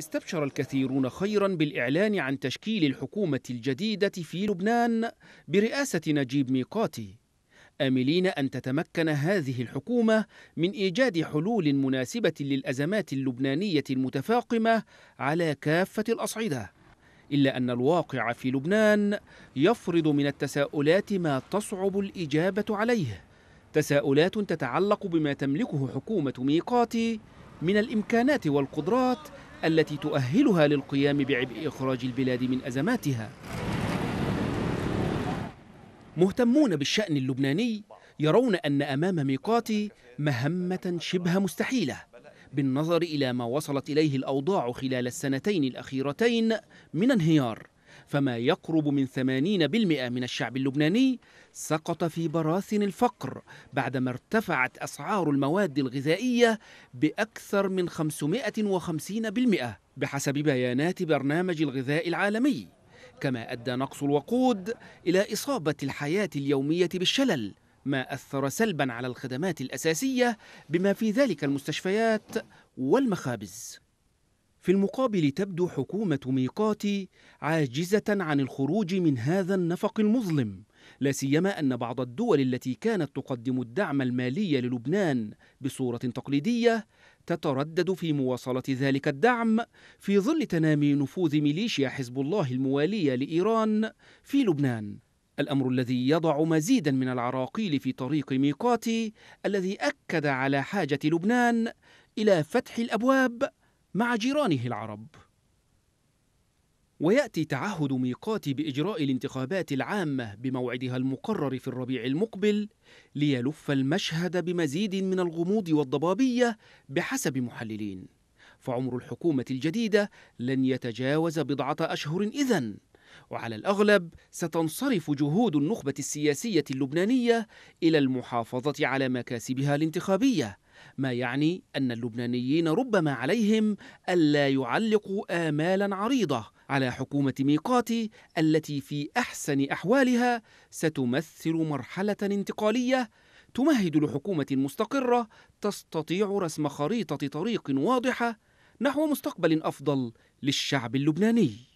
استبشر الكثيرون خيرا بالإعلان عن تشكيل الحكومة الجديدة في لبنان برئاسة نجيب ميقاتي آملين أن تتمكن هذه الحكومة من إيجاد حلول مناسبة للأزمات اللبنانية المتفاقمة على كافة الأصعدة إلا أن الواقع في لبنان يفرض من التساؤلات ما تصعب الإجابة عليه تساؤلات تتعلق بما تملكه حكومة ميقاتي من الإمكانات والقدرات التي تؤهلها للقيام بعبء إخراج البلاد من أزماتها مهتمون بالشأن اللبناني يرون أن أمام ميقاتي مهمة شبه مستحيلة بالنظر إلى ما وصلت إليه الأوضاع خلال السنتين الأخيرتين من انهيار فما يقرب من 80% من الشعب اللبناني سقط في براثن الفقر بعدما ارتفعت أسعار المواد الغذائية بأكثر من 550% بحسب بيانات برنامج الغذاء العالمي كما أدى نقص الوقود إلى إصابة الحياة اليومية بالشلل ما أثر سلبا على الخدمات الأساسية بما في ذلك المستشفيات والمخابز في المقابل تبدو حكومة ميقاتي عاجزة عن الخروج من هذا النفق المظلم لا سيما أن بعض الدول التي كانت تقدم الدعم المالي للبنان بصورة تقليدية تتردد في مواصلة ذلك الدعم في ظل تنامي نفوذ ميليشيا حزب الله الموالية لإيران في لبنان الأمر الذي يضع مزيدا من العراقيل في طريق ميقاتي الذي أكد على حاجة لبنان إلى فتح الأبواب مع جيرانه العرب وياتي تعهد ميقات باجراء الانتخابات العامه بموعدها المقرر في الربيع المقبل ليلف المشهد بمزيد من الغموض والضبابيه بحسب محللين فعمر الحكومه الجديده لن يتجاوز بضعه اشهر اذن وعلى الاغلب ستنصرف جهود النخبه السياسيه اللبنانيه الى المحافظه على مكاسبها الانتخابيه ما يعني أن اللبنانيين ربما عليهم ألا يعلقوا آمالا عريضة على حكومة ميقاتي التي في أحسن أحوالها ستمثل مرحلة انتقالية تمهد لحكومة مستقرة تستطيع رسم خريطة طريق واضحة نحو مستقبل أفضل للشعب اللبناني